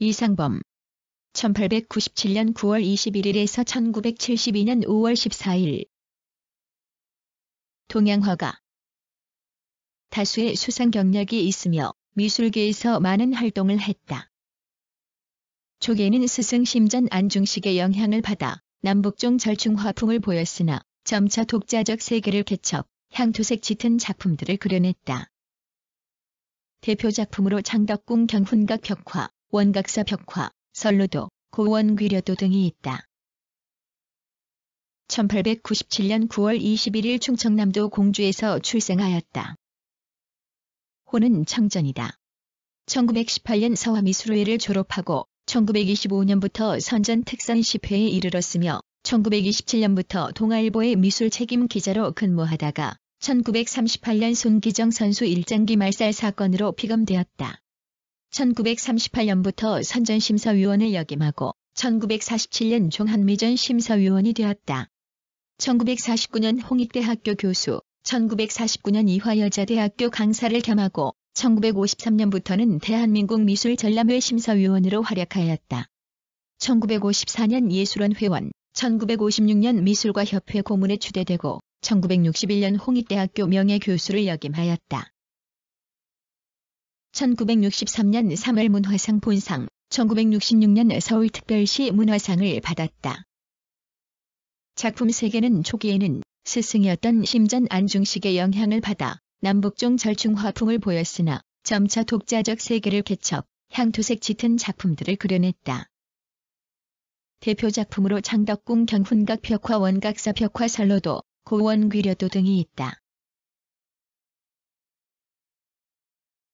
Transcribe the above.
이상범 1897년 9월 21일에서 1972년 5월 14일 동양화가 다수의 수상 경력이 있으며 미술계에서 많은 활동을 했다. 초기에는 스승 심전 안중식의 영향을 받아 남북종 절충 화풍을 보였으나 점차 독자적 세계를 개척, 향토색 짙은 작품들을 그려냈다. 대표 작품으로 창덕궁 경훈각 벽화, 원각사 벽화, 선로도, 고원귀려도 등이 있다. 1897년 9월 21일 충청남도 공주에서 출생하였다. 호는 청전이다. 1918년 서화미술회를 졸업하고 1925년부터 선전 특선 10회에 이르렀으며 1927년부터 동아일보의 미술 책임 기자로 근무하다가 1938년 손기정 선수 일장기 말살 사건으로 피검되었다 1938년부터 선전심사위원을 역임하고 1947년 종한미전 심사위원이 되었다. 1949년 홍익대학교 교수, 1949년 이화여자대학교 강사를 겸하고 1953년부터는 대한민국 미술전람회 심사위원으로 활약하였다. 1954년 예술원 회원, 1956년 미술과 협회 고문에 추대되고 1961년 홍익대학교 명예교수를 역임하였다. 1963년 3월 문화상 본상, 1966년 서울특별시 문화상을 받았다. 작품 세계는 초기에는 스승이었던 심전 안중식의 영향을 받아 남북종 절충 화풍을 보였으나 점차 독자적 세계를 개척, 향토색 짙은 작품들을 그려냈다. 대표 작품으로 장덕궁 경훈각 벽화 원각사 벽화 설로도 고원귀려도 등이 있다.